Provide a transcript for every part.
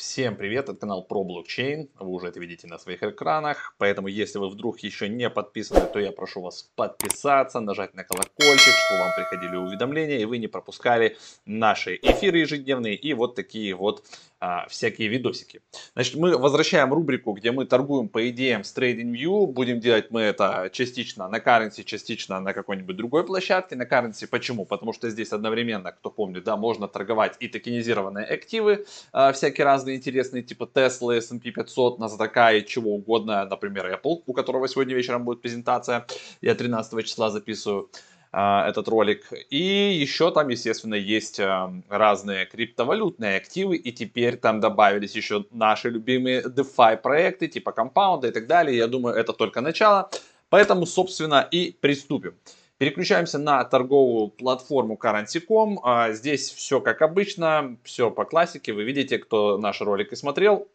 Всем привет, это канал про блокчейн, вы уже это видите на своих экранах, поэтому если вы вдруг еще не подписаны, то я прошу вас подписаться, нажать на колокольчик, чтобы вам приходили уведомления и вы не пропускали наши эфиры ежедневные и вот такие вот а, всякие видосики. Значит, мы возвращаем рубрику, где мы торгуем по идеям с TradingView. Будем делать мы это частично на currency, частично на какой-нибудь другой площадке. На currency почему? Потому что здесь одновременно, кто помнит, да, можно торговать и токенизированные активы, а, всякие разные интересные, типа Tesla, S&P 500, NASDAQ и чего угодно. Например, Apple, у которого сегодня вечером будет презентация. Я 13 числа записываю. А, этот ролик. И еще там, естественно, есть а, разные криптовалютные активы, и теперь там добавились еще наши любимые DeFi проекты, типа Compound и так далее. Я думаю, это только начало. Поэтому, собственно, и приступим. Переключаемся на торговую платформу Currency.com. А, здесь все как обычно, все по классике. Вы видите, кто наш ролик и смотрел,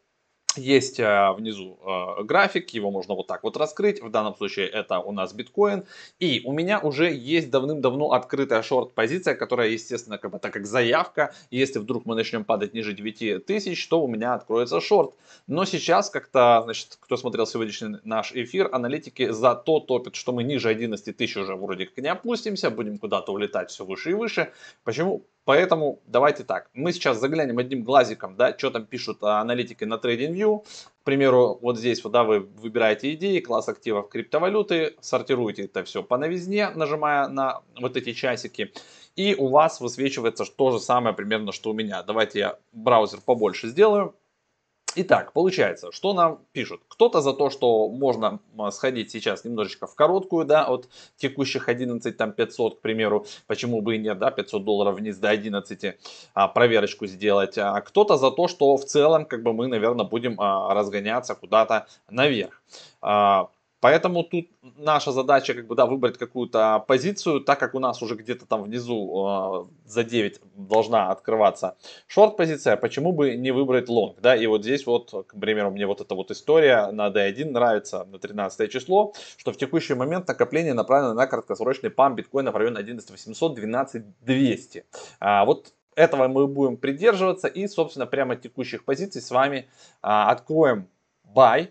есть а, внизу а, график, его можно вот так вот раскрыть. В данном случае это у нас биткоин. И у меня уже есть давным-давно открытая шорт-позиция, которая, естественно, как бы, так как заявка, если вдруг мы начнем падать ниже 9 тысяч, то у меня откроется шорт. Но сейчас как-то, значит, кто смотрел сегодняшний наш эфир, аналитики за то топят, что мы ниже 11 тысяч уже вроде как не опустимся, будем куда-то улетать все выше и выше. Почему? Поэтому давайте так. Мы сейчас заглянем одним глазиком, да, что там пишут а, аналитики на TradingView. К примеру, вот здесь вот, да, вы выбираете идеи, класс активов криптовалюты, сортируете это все по новизне, нажимая на вот эти часики. И у вас высвечивается то же самое примерно, что у меня. Давайте я браузер побольше сделаю. Итак, получается, что нам пишут? Кто-то за то, что можно сходить сейчас немножечко в короткую, да, от текущих 11, там 500, к примеру, почему бы и нет, да, 500 долларов вниз до 11, а, проверочку сделать. А кто-то за то, что в целом, как бы мы, наверное, будем а, разгоняться куда-то наверх. А, Поэтому тут наша задача, как бы, да, выбрать какую-то позицию, так как у нас уже где-то там внизу э, за 9 должна открываться шорт-позиция, почему бы не выбрать лонг, да, и вот здесь вот, к примеру, мне вот эта вот история на D1 нравится, на 13 число, что в текущий момент накопление направлено на краткосрочный пам биткоина в районе 11 800, 12 200. А, вот этого мы будем придерживаться и, собственно, прямо текущих позиций с вами а, откроем buy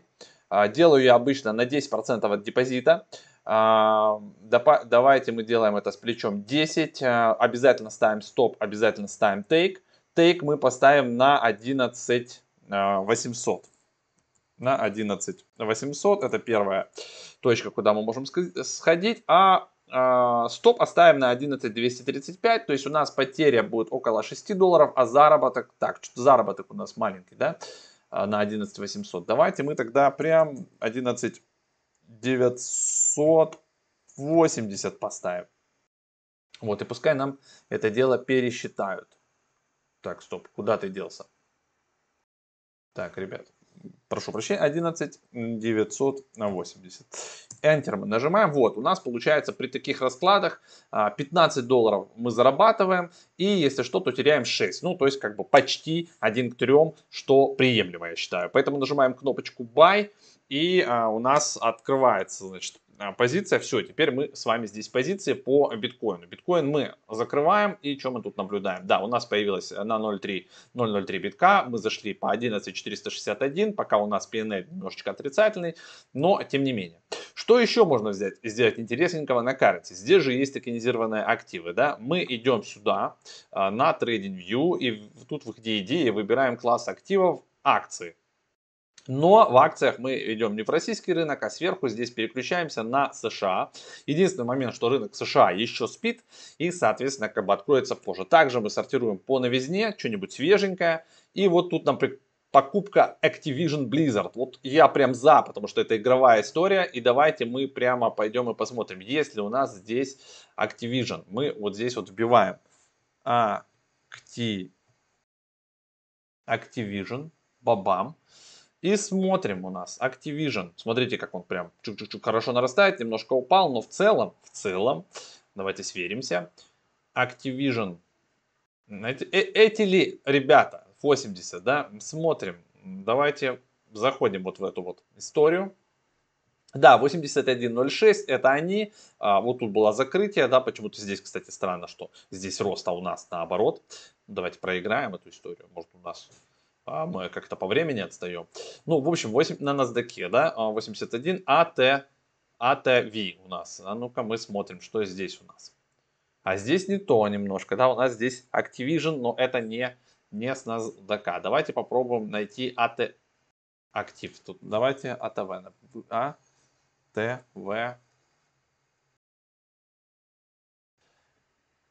а, делаю я обычно на 10% от депозита. А, давайте мы делаем это с плечом 10. А, обязательно ставим стоп, обязательно ставим тейк. Тейк мы поставим на 11 800 на 11 800. Это первая точка, куда мы можем сходить. А стоп оставим на 11 235. То есть у нас потеря будет около 6 долларов, а заработок... Так, заработок у нас маленький, да? А, на 11 800. Давайте мы тогда прям 11 980 поставим. Вот, и пускай нам это дело пересчитают. Так, стоп, куда ты делся? Так, ребят, прошу прощения, 11 980. Enter мы нажимаем. Вот, у нас получается при таких раскладах 15 а, долларов мы зарабатываем. И если что, то теряем 6. Ну, то есть как бы почти 1 к 3, что приемлемо, я считаю. Поэтому нажимаем кнопочку Buy. И а, у нас открывается, значит, а, позиция. Все, теперь мы с вами здесь позиции по биткоину. Биткоин мы закрываем и что мы тут наблюдаем? Да, у нас появилось э, на 0.3 0.03 битка, мы зашли по 11.461, пока у нас PNL немножечко отрицательный, но тем не менее. Что еще можно взять, сделать интересненького на карте? Здесь же есть токенизированные активы, да? Мы идем сюда э, на TradingView и тут в где идеи выбираем класс активов акции. Но в акциях мы идем не в российский рынок, а сверху здесь переключаемся на США. Единственный момент, что рынок США еще спит и, соответственно, как бы откроется позже. Также мы сортируем по новизне, что-нибудь свеженькое. И вот тут нам покупка Activision Blizzard. Вот я прям за, потому что это игровая история. И давайте мы прямо пойдем и посмотрим, есть ли у нас здесь Activision. Мы вот здесь вот вбиваем а, Acti... Activision, бабам. И смотрим у нас Activision. Смотрите, как он прям чук-чук-чук хорошо нарастает, немножко упал, но в целом, в целом, давайте сверимся. Activision. Эти, эти ли ребята 80, да? Смотрим. Давайте заходим вот в эту вот историю. Да, 81.06, это они. А, вот тут было закрытие, да, почему-то здесь, кстати, странно, что здесь рост, а у нас наоборот. Давайте проиграем эту историю. Может, у нас а мы как-то по времени отстаем. Ну, в общем, 8, на NASDAQ, да, 81 а, АТ, АТВ у нас. А ну-ка мы смотрим, что здесь у нас. А здесь не то немножко, да, у нас здесь Activision, но это не, не с NASDAQ. Давайте попробуем найти АТ, актив тут. Давайте АТВ, АТВ. А,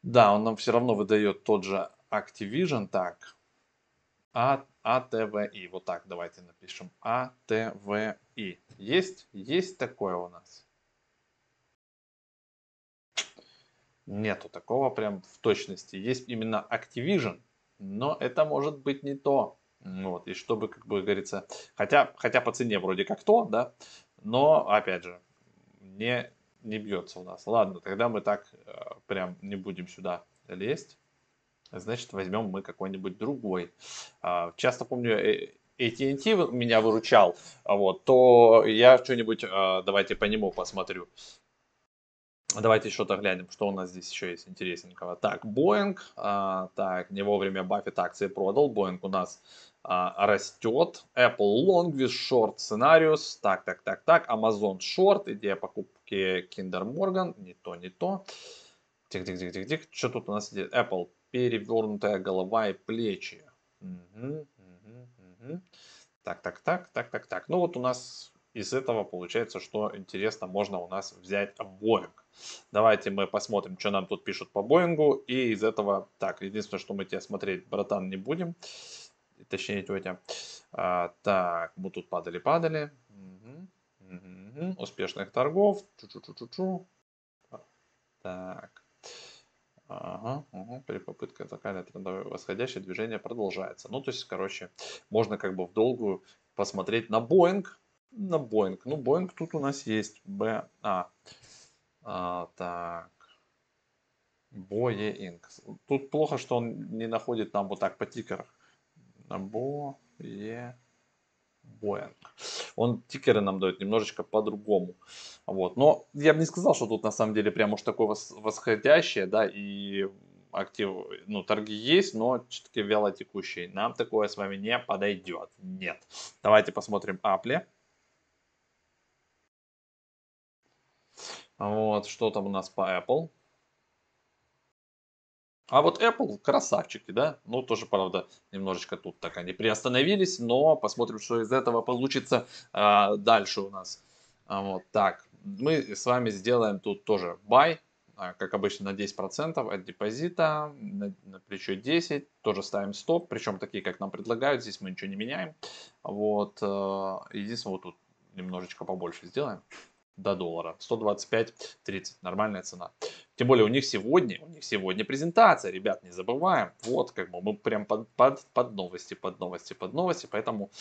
да, он нам все равно выдает тот же Activision, так, а, АТВИ. Вот так давайте напишем. АТВИ. Есть? Есть такое у нас? Нету такого прям в точности. Есть именно Activision, но это может быть не то. Ну вот, и чтобы, как бы говорится, хотя, хотя по цене вроде как то, да, но, опять же, не, не бьется у нас. Ладно, тогда мы так э, прям не будем сюда лезть значит, возьмем мы какой-нибудь другой. А, часто помню, AT&T э, меня выручал, а вот, то я что-нибудь, а, давайте по нему посмотрю. Давайте что-то глянем, что у нас здесь еще есть интересненького. Так, Boeing, так, не вовремя Баффет акции продал, Boeing у нас растет, Apple Long Longvis Short Scenarios, так, так, так, так, Amazon Short, идея покупки Kinder Morgan, не то, не то. Тих, тих, тих, тих, тих. Что тут у нас идет? Apple перевернутая голова и плечи. Угу, угу, угу. Так, так, так, так, так, так. Ну вот у нас из этого получается, что интересно, можно у нас взять Боинг. Давайте мы посмотрим, что нам тут пишут по Боингу. И из этого, так, единственное, что мы тебя смотреть, братан, не будем. Точнее, тетя. А, так, мы тут падали-падали. Угу, угу, угу. Успешных торгов. Чу -чу -чу -чу -чу. Так. Ага, угу. При попытке зеркальное трендовое восходящее движение продолжается. Ну, то есть, короче, можно как бы в долгую посмотреть на Боинг. На Боинг. Ну, Боинг тут у нас есть. Б. А. а так. Боинг. Тут плохо, что он не находит нам вот так по тикерах. Boeing. Боинг. Он тикеры нам дает немножечко по-другому. Вот. Но я бы не сказал, что тут на самом деле прям уж такое восходящее, да, и актив, ну, торги есть, но все-таки вяло текущие. Нам такое с вами не подойдет. Нет. Давайте посмотрим Apple. Вот, что там у нас по Apple. А вот Apple красавчики, да? Ну, тоже, правда, немножечко тут так они приостановились, но посмотрим, что из этого получится а, дальше у нас. А, вот так. Мы с вами сделаем тут тоже buy, а, как обычно, на 10% от депозита, на, на плечо 10, тоже ставим стоп, причем такие, как нам предлагают, здесь мы ничего не меняем. Вот, а, единственное, вот тут немножечко побольше сделаем до доллара. 125.30, нормальная цена. Тем более у них сегодня, у них сегодня презентация, ребят, не забываем. Вот, как бы мы прям под, под, под новости, под новости, под новости, поэтому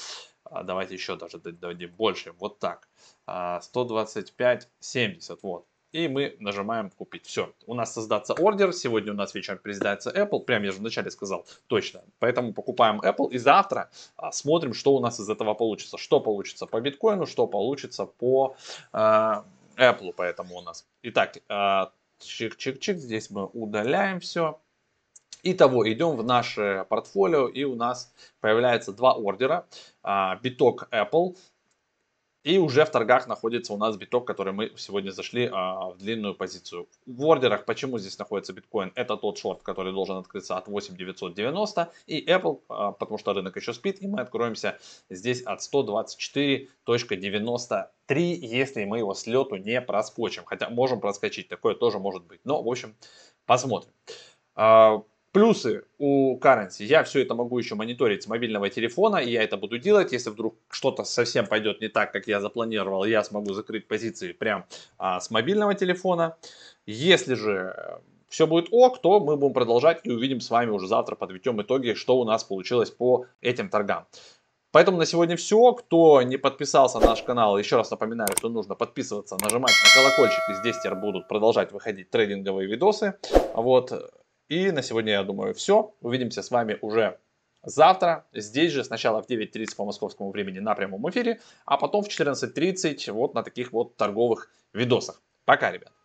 а, давайте еще даже дадим больше. Вот так. А, 125.70, вот и мы нажимаем купить. Все, у нас создаться ордер, сегодня у нас вечером пересдается Apple, прям я же вначале сказал, точно. Поэтому покупаем Apple и завтра а, смотрим, что у нас из этого получится. Что получится по биткоину, что получится по а, Apple, поэтому у нас. Итак, а, чик-чик-чик, здесь мы удаляем все. Итого, идем в наше портфолио, и у нас появляется два ордера. А, биток Apple и уже в торгах находится у нас биток, который мы сегодня зашли а, в длинную позицию. В ордерах, почему здесь находится биткоин, это тот шорт, который должен открыться от 8990 и Apple, а, потому что рынок еще спит, и мы откроемся здесь от 124.93, если мы его с лету не проскочим. Хотя можем проскочить, такое тоже может быть. Но, в общем, посмотрим. А, Плюсы у currency. Я все это могу еще мониторить с мобильного телефона, и я это буду делать. Если вдруг что-то совсем пойдет не так, как я запланировал, я смогу закрыть позиции прям а, с мобильного телефона. Если же э, все будет ок, то мы будем продолжать и увидим с вами уже завтра, подведем итоги, что у нас получилось по этим торгам. Поэтому на сегодня все. Кто не подписался на наш канал, еще раз напоминаю, что нужно подписываться, нажимать на колокольчик, и здесь теперь будут продолжать выходить трейдинговые видосы. Вот. И на сегодня, я думаю, все. Увидимся с вами уже завтра. Здесь же сначала в 9.30 по московскому времени на прямом эфире, а потом в 14.30 вот на таких вот торговых видосах. Пока, ребят.